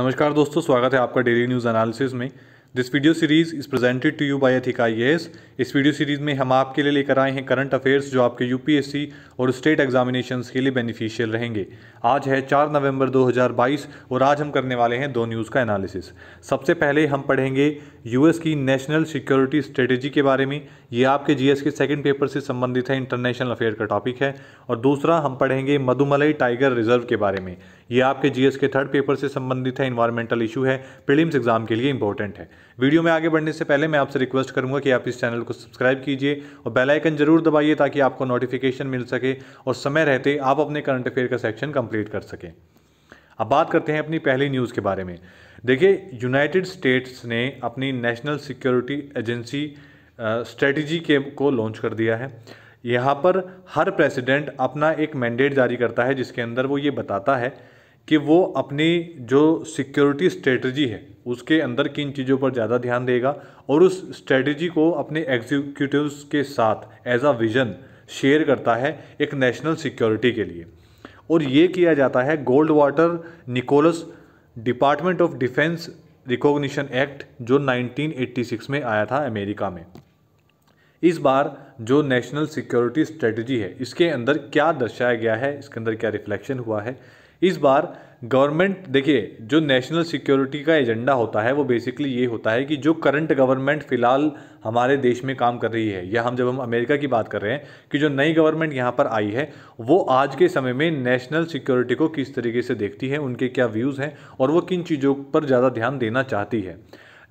नमस्कार दोस्तों स्वागत है आपका डेली न्यूज़ एनालिसिस में this video series is presented to you by अथिका आई इस वीडियो सीरीज़ में हम आपके लिए लेकर आए हैं करंट अफेयर्स जो आपके यूपीएससी और स्टेट एग्जामिनेशन के लिए बेनिफिशियल रहेंगे आज है 4 नवंबर 2022 और आज हम करने वाले हैं दो न्यूज़ का एनालिसिस सबसे पहले हम पढ़ेंगे यूएस की नेशनल सिक्योरिटी स्ट्रेटेजी के बारे में ये आपके जी के सेकेंड पेपर से संबंधित है इंटरनेशनल अफेयर का टॉपिक है और दूसरा हम पढ़ेंगे मधुमलई टाइगर रिजर्व के बारे में ये आपके जीएस के थर्ड पेपर से संबंधित है इन्वायरमेंटल इशू है प्रीलिम्स एग्जाम के लिए इंपॉर्टेंट है वीडियो में आगे बढ़ने से पहले मैं आपसे रिक्वेस्ट करूंगा कि आप इस चैनल को सब्सक्राइब कीजिए और बेलाइकन जरूर दबाइए ताकि आपको नोटिफिकेशन मिल सके और समय रहते आप अपने करंट अफेयर का सेक्शन कंप्लीट कर सकें अब बात करते हैं अपनी पहली न्यूज़ के बारे में देखिए यूनाइटेड स्टेट्स ने अपनी नेशनल सिक्योरिटी एजेंसी स्ट्रेटजी के को लॉन्च कर दिया है यहाँ पर हर प्रेसिडेंट अपना एक मैंडेट जारी करता है जिसके अंदर वो ये बताता है कि वो अपनी जो सिक्योरिटी स्ट्रेटजी है उसके अंदर किन चीज़ों पर ज़्यादा ध्यान देगा और उस स्ट्रेटजी को अपने एग्जीक्यूटिवस के साथ एज आ विज़न शेयर करता है एक नेशनल सिक्योरिटी के लिए और ये किया जाता है Goldwater Nichols Department of Defense Recognition Act जो 1986 में आया था अमेरिका में इस बार जो नेशनल सिक्योरिटी स्ट्रेटजी है इसके अंदर क्या दर्शाया गया है इसके अंदर क्या रिफ्लेक्शन हुआ है इस बार गवर्नमेंट देखिए जो नेशनल सिक्योरिटी का एजेंडा होता है वो बेसिकली ये होता है कि जो करंट गवर्नमेंट फ़िलहाल हमारे देश में काम कर रही है या हम जब हम अमेरिका की बात कर रहे हैं कि जो नई गवर्नमेंट यहाँ पर आई है वो आज के समय में नेशनल सिक्योरिटी को किस तरीके से देखती है उनके क्या व्यूज़ हैं और वो किन चीज़ों पर ज़्यादा ध्यान देना चाहती है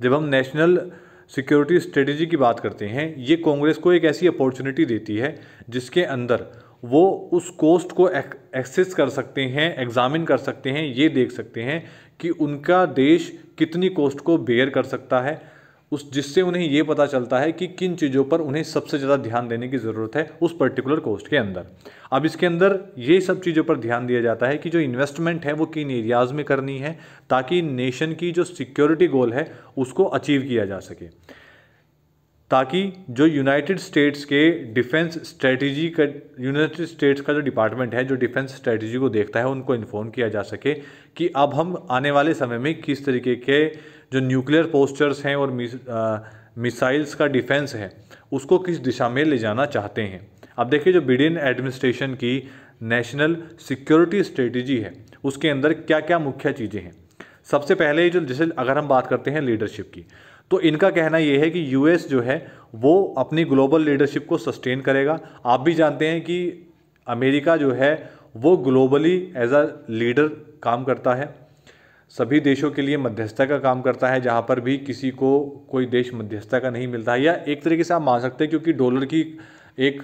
जब हम नेशनल सिक्योरिटी स्ट्रेटजी की बात करते हैं ये कांग्रेस को एक ऐसी अपॉर्चुनिटी देती है जिसके अंदर वो उस कोस्ट को एक्सेस कर सकते हैं एग्ज़ामिन कर सकते हैं ये देख सकते हैं कि उनका देश कितनी कोस्ट को बेयर कर सकता है उस जिससे उन्हें ये पता चलता है कि किन चीज़ों पर उन्हें सबसे ज़्यादा ध्यान देने की ज़रूरत है उस पर्टिकुलर कोस्ट के अंदर अब इसके अंदर ये सब चीज़ों पर ध्यान दिया जाता है कि जो इन्वेस्टमेंट है वो किन एरियाज़ में करनी है ताकि नेशन की जो सिक्योरिटी गोल है उसको अचीव किया जा सके ताकि जो यूनाइटेड स्टेट्स के डिफेंस स्ट्रेटजी का यूनाइटेड स्टेट्स का जो डिपार्टमेंट है जो डिफेंस स्ट्रेटजी को देखता है उनको इन्फॉर्म किया जा सके कि अब हम आने वाले समय में किस तरीके के जो न्यूक्लियर पोस्टर्स हैं और मिसाइल्स का डिफेंस है उसको किस दिशा में ले जाना चाहते हैं अब देखिए जो बिडिन एडमिनिस्ट्रेशन की नेशनल सिक्योरिटी स्ट्रेटजी है उसके अंदर क्या क्या मुख्य चीज़ें हैं सबसे पहले जो जैसे अगर हम बात करते हैं लीडरशिप की तो इनका कहना ये है कि यूएस जो है वो अपनी ग्लोबल लीडरशिप को सस्टेन करेगा आप भी जानते हैं कि अमेरिका जो है वो ग्लोबली एज अ लीडर काम करता है सभी देशों के लिए मध्यस्थता का काम करता है जहाँ पर भी किसी को कोई देश मध्यस्थता का नहीं मिलता है या एक तरीके से आप मान सकते हैं क्योंकि डॉलर की एक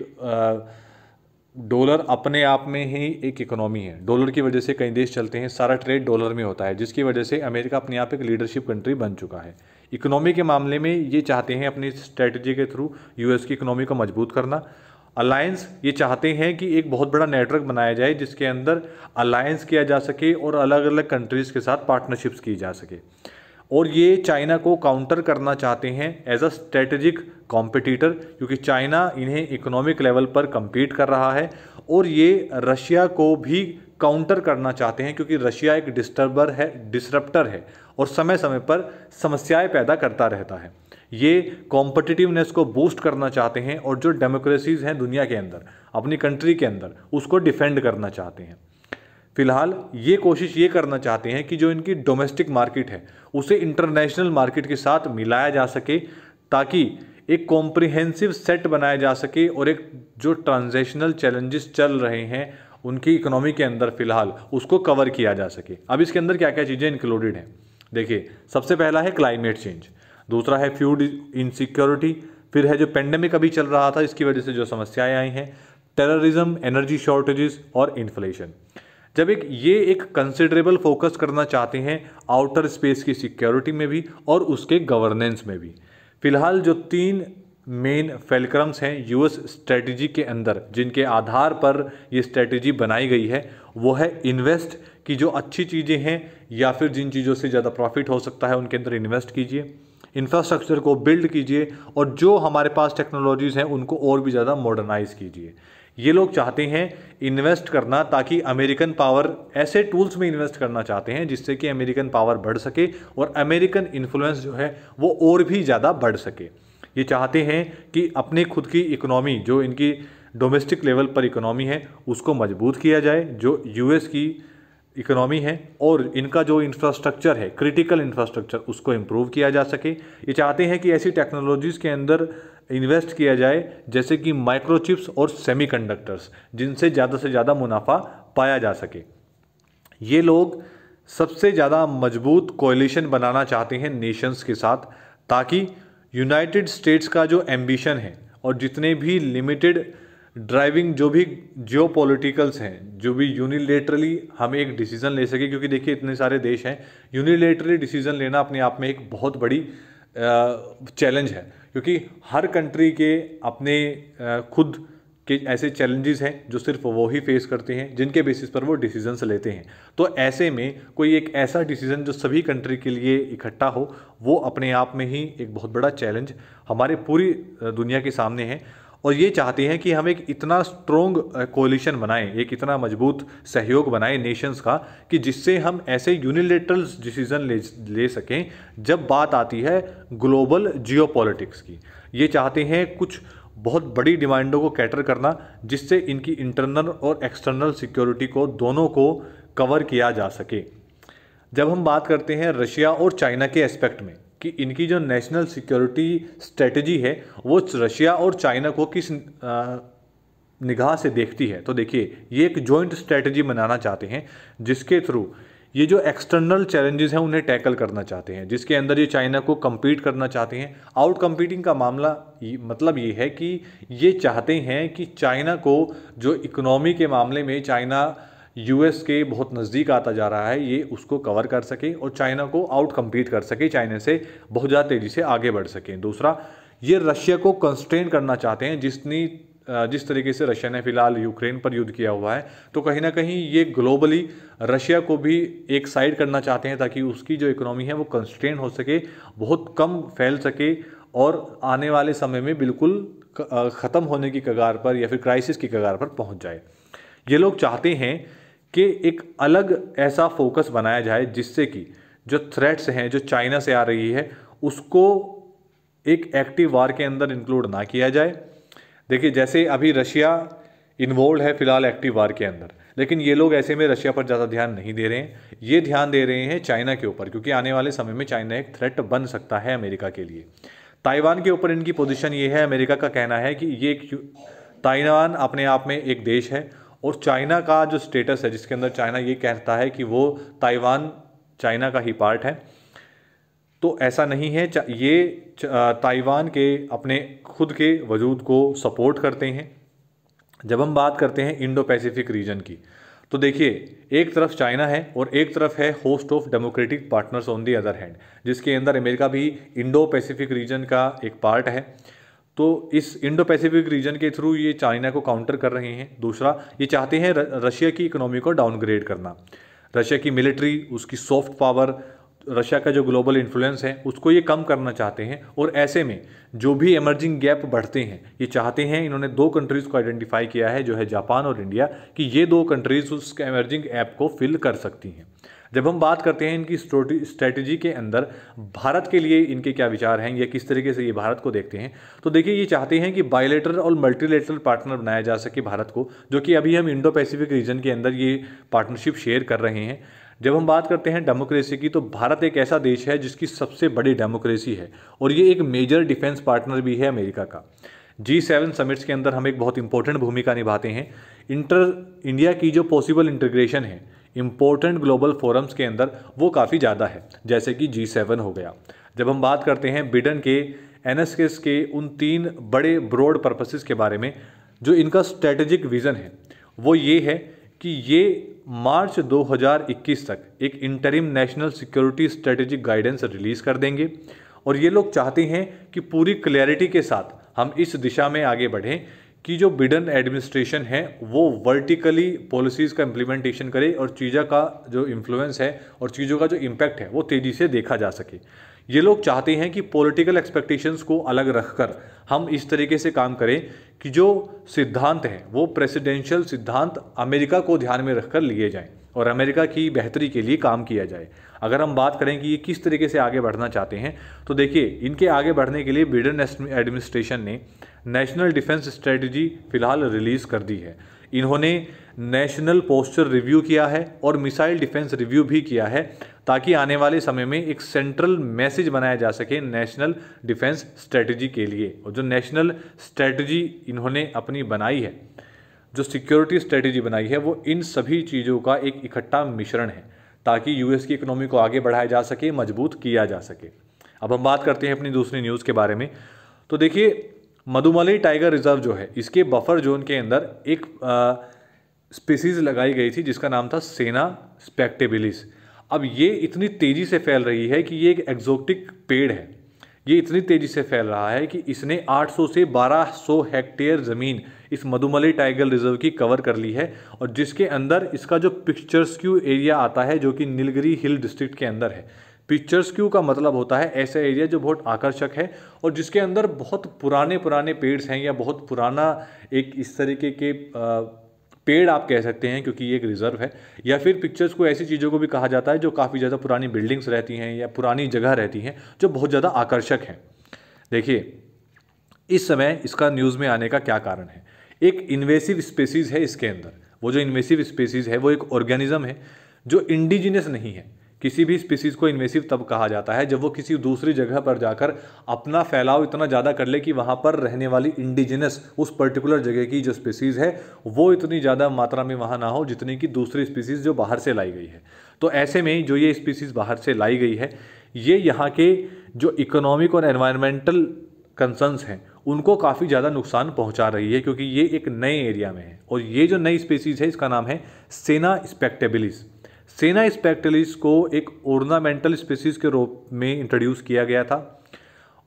डॉलर अपने आप में ही एक इकोनॉमी है डॉलर की वजह से कई देश चलते हैं सारा ट्रेड डॉलर में होता है जिसकी वजह से अमेरिका अपने आप एक लीडरशिप कंट्री बन चुका है इकोनॉमी के मामले में ये चाहते हैं अपनी स्ट्रेटजी के थ्रू यूएस की इकोनॉमी को मजबूत करना अलायंस ये चाहते हैं कि एक बहुत बड़ा नेटवर्क बनाया जाए जिसके अंदर अलायंस किया जा सके और अलग अलग कंट्रीज़ के साथ पार्टनरशिप्स की जा सके और ये चाइना को काउंटर करना चाहते हैं एज अ स्ट्रेटजिक कॉम्पिटिटर क्योंकि चाइना इन्हें इकोनॉमिक लेवल पर कम्पीट कर रहा है और ये रशिया को भी काउंटर करना चाहते हैं क्योंकि रशिया एक डिस्टर्बर है डिसरप्टर है और समय समय पर समस्याएं पैदा करता रहता है ये कॉम्पटिटिवनेस को बूस्ट करना चाहते हैं और जो डेमोक्रेसीज़ हैं दुनिया के अंदर अपनी कंट्री के अंदर उसको डिफेंड करना चाहते हैं फिलहाल ये कोशिश ये करना चाहते हैं कि जो इनकी डोमेस्टिक मार्केट है उसे इंटरनेशनल मार्केट के साथ मिलाया जा सके ताकि एक कॉम्प्रिहेंसिव सेट बनाया जा सके और एक जो ट्रांजेशनल चैलेंजेस चल रहे हैं उनकी इकोनॉमी के अंदर फिलहाल उसको कवर किया जा सके अब इसके अंदर क्या क्या चीज़ें इंक्लूडेड हैं देखिए सबसे पहला है क्लाइमेट चेंज दूसरा है फ्यूड इनसिक्योरिटी फिर है जो पेंडेमिक अभी चल रहा था इसकी वजह से जो समस्याएं आई हैं टेररिज्म एनर्जी शॉर्टेजेस और इन्फ्लेशन जब एक ये एक कंसिडरेबल फोकस करना चाहते हैं आउटर स्पेस की सिक्योरिटी में भी और उसके गवर्नेंस में भी फिलहाल जो तीन मेन फेलक्रम्स हैं यूएस स्ट्रेटजी के अंदर जिनके आधार पर ये स्ट्रेटजी बनाई गई है वो है इन्वेस्ट कि जो अच्छी चीज़ें हैं या फिर जिन चीज़ों से ज़्यादा प्रॉफिट हो सकता है उनके अंदर इन्वेस्ट कीजिए इंफ्रास्ट्रक्चर को बिल्ड कीजिए और जो हमारे पास टेक्नोलॉजीज़ हैं उनको और भी ज़्यादा मॉडर्नाइज कीजिए ये लोग चाहते हैं इन्वेस्ट करना ताकि अमेरिकन पावर ऐसे टूल्स में इन्वेस्ट करना चाहते हैं जिससे कि अमेरिकन पावर बढ़ सके और अमेरिकन इन्फ्लुएंस जो है वो और भी ज़्यादा बढ़ सके ये चाहते हैं कि अपने खुद की इकोनॉमी जो इनकी डोमेस्टिक लेवल पर इकोनॉमी है उसको मजबूत किया जाए जो यूएस की इकोनॉमी है और इनका जो इंफ्रास्ट्रक्चर है क्रिटिकल इंफ्रास्ट्रक्चर उसको इम्प्रूव किया जा सके ये चाहते हैं कि ऐसी टेक्नोलॉजीज़ के अंदर इन्वेस्ट किया जाए जैसे कि माइक्रोचिप्स और सेमीकंडक्टर्स जिनसे ज़्यादा से ज़्यादा मुनाफा पाया जा सके ये लोग सबसे ज़्यादा मजबूत कोयलिशन बनाना चाहते हैं नेशंस के साथ ताकि यूनाइटेड स्टेट्स का जो एम्बिशन है और जितने भी लिमिटेड ड्राइविंग जो भी जियो पोलिटिकल्स हैं जो भी यूनिलेटरली हम एक डिसीज़न ले सके क्योंकि देखिए इतने सारे देश हैं यूनिलेटरली डिसीज़न लेना अपने आप में एक बहुत बड़ी चैलेंज है क्योंकि हर कंट्री के अपने खुद के ऐसे चैलेंजेस हैं जो सिर्फ वो ही फेस करते हैं जिनके बेसिस पर वो डिसीजंस लेते हैं तो ऐसे में कोई एक ऐसा डिसीजन जो सभी कंट्री के लिए इकट्ठा हो वो अपने आप में ही एक बहुत बड़ा चैलेंज हमारे पूरी दुनिया के सामने है और ये चाहती हैं कि हम एक इतना स्ट्रोंग कोलिशन बनाएं एक इतना मजबूत सहयोग बनाएं नेशंस का कि जिससे हम ऐसे यूनिलेटरल डिसीजन ले ले सकें जब बात आती है ग्लोबल जियो की ये चाहते हैं कुछ बहुत बड़ी डिमांडों को कैटर करना जिससे इनकी इंटरनल और एक्सटर्नल सिक्योरिटी को दोनों को कवर किया जा सके जब हम बात करते हैं रशिया और चाइना के एस्पेक्ट में कि इनकी जो नेशनल सिक्योरिटी स्ट्रेटजी है वो रशिया और चाइना को किस निगाह से देखती है तो देखिए ये एक जॉइंट स्ट्रेटजी बनाना चाहते हैं जिसके थ्रू ये जो एक्सटर्नल चैलेंजेस हैं उन्हें टैकल करना चाहते हैं जिसके अंदर ये चाइना को कम्पीट करना चाहते हैं आउट कम्पीटिंग का मामला मतलब ये है कि ये चाहते हैं कि चाइना को जो इकोनॉमी के मामले में चाइना यूएस के बहुत नज़दीक आता जा रहा है ये उसको कवर कर सके और चाइना को आउट कम्पीट कर सके चाइना से बहुत ज़्यादा तेज़ी से आगे बढ़ सकें दूसरा ये रशिया को कंस्ट्रेन करना चाहते हैं जिसनी जिस तरीके से रशिया ने फिलहाल यूक्रेन पर युद्ध किया हुआ है तो कहीं ना कहीं ये ग्लोबली रशिया को भी एक साइड करना चाहते हैं ताकि उसकी जो इकोनॉमी है वो कंस्ट्रेन हो सके बहुत कम फैल सके और आने वाले समय में बिल्कुल ख़त्म होने की कगार पर या फिर क्राइसिस की कगार पर पहुंच जाए ये लोग चाहते हैं के एक अलग ऐसा फोकस बनाया जाए जिससे कि जो थ्रेट्स हैं जो चाइना से आ रही है उसको एक एक्टिव वार के अंदर इंक्लूड ना किया जाए देखिए जैसे अभी रशिया इन्वॉल्व है फिलहाल एक्टिव वार के अंदर लेकिन ये लोग ऐसे में रशिया पर ज़्यादा ध्यान नहीं दे रहे हैं ये ध्यान दे रहे हैं चाइना के ऊपर क्योंकि आने वाले समय में चाइना एक थ्रेट बन सकता है अमेरिका के लिए ताइवान के ऊपर इनकी पोजीशन ये है अमेरिका का कहना है कि ये ताइवान अपने आप में एक देश है और चाइना का जो स्टेटस है जिसके अंदर चाइना ये कहता है कि वो ताइवान चाइना का ही पार्ट है तो ऐसा नहीं है ये ताइवान के अपने खुद के वजूद को सपोर्ट करते हैं जब हम बात करते हैं इंडो पैसिफिक रीजन की तो देखिए एक तरफ चाइना है और एक तरफ है host of democratic partners on the other hand जिसके अंदर अमेरिका भी इंडो पैसिफिक रीजन का एक पार्ट है तो इस इंडो पैसिफिक रीजन के थ्रू ये चाइना को काउंटर कर रहे हैं दूसरा ये चाहते हैं रशिया की इकोनॉमी को डाउनग्रेड करना रशिया की मिलिट्री उसकी सॉफ्ट पावर रशिया का जो ग्लोबल इन्फ्लुएंस है उसको ये कम करना चाहते हैं और ऐसे में जो भी इमर्जिंग गैप बढ़ते हैं ये चाहते हैं इन्होंने दो कंट्रीज़ को आइडेंटिफाई किया है जो है जापान और इंडिया कि ये दो कंट्रीज़ उस एमर्जिंग ऐप को फिल कर सकती हैं जब हम बात करते हैं इनकी स्ट्रेटजी के अंदर भारत के लिए इनके क्या विचार हैं या किस तरीके से ये भारत को देखते हैं तो देखिए ये चाहते हैं कि बायोलेटरल और मल्टीलेटरल पार्टनर बनाया जा सके भारत को जो कि अभी हम इंडो पैसिफिक रीजन के अंदर ये पार्टनरशिप शेयर कर रहे हैं जब हम बात करते हैं डेमोक्रेसी की तो भारत एक ऐसा देश है जिसकी सबसे बड़ी डेमोक्रेसी है और ये एक मेजर डिफेंस पार्टनर भी है अमेरिका का जी सेवन समिट्स के अंदर हम एक बहुत इंपॉर्टेंट भूमिका निभाते हैं इंटर इंडिया की जो पॉसिबल इंटीग्रेशन है इम्पोर्टेंट ग्लोबल फोरम्स के अंदर वो काफ़ी ज़्यादा है जैसे कि जी सेवन हो गया जब हम बात करते हैं ब्रिटेन के एन के उन तीन बड़े ब्रॉड पर्पसेस के बारे में जो इनका स्ट्रेटेजिक विज़न है वो ये है कि ये मार्च 2021 तक एक interim national security strategic guidance release कर देंगे और ये लोग चाहते हैं कि पूरी क्लैरिटी के साथ हम इस दिशा में आगे बढ़ें कि जो बिडन एडमिनिस्ट्रेशन है वो वर्टिकली पॉलिसीज़ का इम्प्लीमेंटेशन करे और चीज़ों का जो इन्फ्लुएंस है और चीज़ों का जो इम्पैक्ट है वो तेज़ी से देखा जा सके ये लोग चाहते हैं कि पॉलिटिकल एक्सपेक्टेशंस को अलग रखकर हम इस तरीके से काम करें कि जो सिद्धांत हैं वो प्रेसिडेंशियल सिद्धांत अमेरिका को ध्यान में रखकर लिए जाएं और अमेरिका की बेहतरी के लिए काम किया जाए अगर हम बात करें कि ये किस तरीके से आगे बढ़ना चाहते हैं तो देखिए इनके आगे बढ़ने के लिए बिडन एडमिनिस्ट्रेशन ने नेशनल डिफेंस स्ट्रेटजी फिलहाल रिलीज़ कर दी है इन्होंने नेशनल पोस्टर रिव्यू किया है और मिसाइल डिफेंस रिव्यू भी किया है ताकि आने वाले समय में एक सेंट्रल मैसेज बनाया जा सके नेशनल डिफेंस स्ट्रेटजी के लिए और जो नेशनल स्ट्रेटजी इन्होंने अपनी बनाई है जो सिक्योरिटी स्ट्रेटजी बनाई है वो इन सभी चीज़ों का एक इकट्ठा मिश्रण है ताकि यूएस की इकोनॉमी को आगे बढ़ाया जा सके मजबूत किया जा सके अब हम बात करते हैं अपनी दूसरी न्यूज़ के बारे में तो देखिए मधुमली टाइगर रिजर्व जो है इसके बफर जोन के अंदर एक स्पीसीज लगाई गई थी जिसका नाम था सेना स्पेक्टेबिलिस अब ये इतनी तेज़ी से फैल रही है कि ये एक एग्जोटिक पेड़ है ये इतनी तेज़ी से फैल रहा है कि इसने 800 से 1200 हेक्टेयर ज़मीन इस मधुमली टाइगर रिजर्व की कवर कर ली है और जिसके अंदर इसका जो पिक्चर्स क्यू एरिया आता है जो कि नीलगिरी हिल डिस्ट्रिक्ट के अंदर है पिक्चर्स क्यू का मतलब होता है ऐसा एरिया जो बहुत आकर्षक है और जिसके अंदर बहुत पुराने पुराने पेड़ हैं या बहुत पुराना एक इस तरीके के पेड़ आप कह सकते हैं क्योंकि ये एक रिजर्व है या फिर पिक्चर्स को ऐसी चीज़ों को भी कहा जाता है जो काफ़ी ज़्यादा पुरानी बिल्डिंग्स रहती हैं या पुरानी जगह रहती हैं जो बहुत ज़्यादा आकर्षक हैं देखिए इस समय इसका न्यूज़ में आने का क्या कारण है एक इन्वेसिव स्पेसीज़ है इसके अंदर वो जो इन्वेसिव स्पेसीज़ है वो एक ऑर्गेनिज़म है जो इंडिजिनस नहीं है किसी भी स्पीसीज़ को इन्वेसिव तब कहा जाता है जब वो किसी दूसरी जगह पर जाकर अपना फैलाव इतना ज़्यादा कर ले कि वहाँ पर रहने वाली इंडिजिनस उस पर्टिकुलर जगह की जो स्पीसीज़ है वो इतनी ज़्यादा मात्रा में वहाँ ना हो जितनी कि दूसरी स्पीसीज़ जो बाहर से लाई गई है तो ऐसे में जो ये स्पीसीज़ बाहर से लाई गई है ये यहाँ के जो इकोनॉमिक और एनवायरमेंटल कंसर्नस हैं उनको काफ़ी ज़्यादा नुकसान पहुँचा रही है क्योंकि ये एक नए एरिया में है और ये जो नई स्पीसीज़ है इसका नाम है सेना स्पेक्टेबिलिस सेना स्पेक्टलिस को एक ऑर्नामेंटल स्पीसीज के रूप में इंट्रोड्यूस किया गया था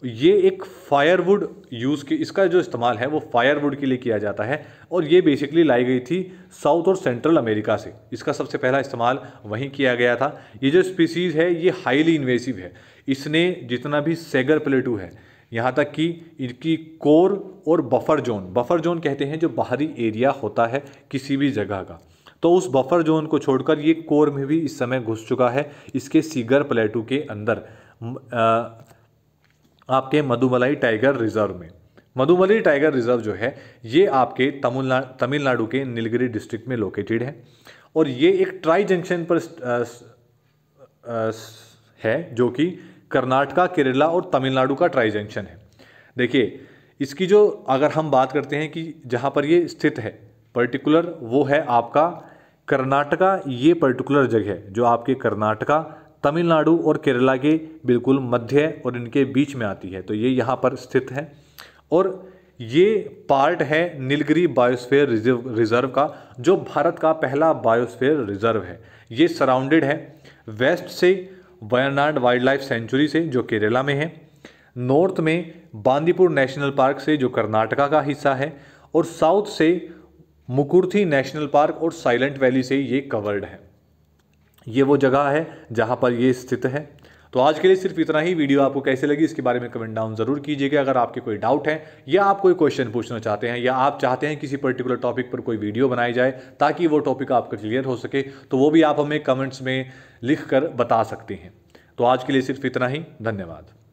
ये एक फायरवुड यूज़ के इसका जो इस्तेमाल है वो फायरवुड के लिए किया जाता है और ये बेसिकली लाई गई थी साउथ और सेंट्रल अमेरिका से इसका सबसे पहला इस्तेमाल वहीं किया गया था ये जो स्पीसीज़ है ये हाईली इन्वेसिव है इसने जितना भी सेगर प्लेटू है यहाँ तक कि इनकी कोर और बफर जोन बफर जोन कहते हैं जो बाहरी एरिया होता है किसी भी जगह का तो उस बफर जोन को छोड़कर ये कोर में भी इस समय घुस चुका है इसके सीगर प्लेटू के अंदर आपके मधुमलाई टाइगर रिजर्व में मधुमली टाइगर रिजर्व जो है ये आपके तमिलना तमिलनाडु के नीलगिरी डिस्ट्रिक्ट में लोकेटेड है और ये एक ट्राई जंक्शन पर आ, आ, है जो कि कर्नाटका केरला और तमिलनाडु का ट्राई जंक्शन है देखिए इसकी जो अगर हम बात करते हैं कि जहाँ पर ये स्थित है पर्टिकुलर वो है आपका कर्नाटका ये पर्टिकुलर जगह जो आपके कर्नाटका तमिलनाडु और केरला के बिल्कुल मध्य और इनके बीच में आती है तो ये यहाँ पर स्थित है और ये पार्ट है नीलगिरी बायोस्फेयर रिजर्व रिजर्व का जो भारत का पहला बायोस्फेयर रिजर्व है ये सराउंडेड है वेस्ट से वायनाड वाइल्ड लाइफ सेंचुरी से जो केरला में है नॉर्थ में बांदीपुर नेशनल पार्क से जो कर्नाटका का हिस्सा है और साउथ से मुकुर्थी नेशनल पार्क और साइलेंट वैली से ये कवर्ड है ये वो जगह है जहाँ पर ये स्थित है तो आज के लिए सिर्फ इतना ही वीडियो आपको कैसे लगी इसके बारे में कमेंट डाउन जरूर कीजिएगा अगर आपके कोई डाउट है या आप कोई क्वेश्चन पूछना चाहते हैं या आप चाहते हैं किसी पर्टिकुलर टॉपिक पर कोई वीडियो बनाई जाए ताकि वो टॉपिक आपका क्लियर हो सके तो वो भी आप हमें कमेंट्स में लिख कर बता सकते हैं तो आज के लिए सिर्फ इतना ही धन्यवाद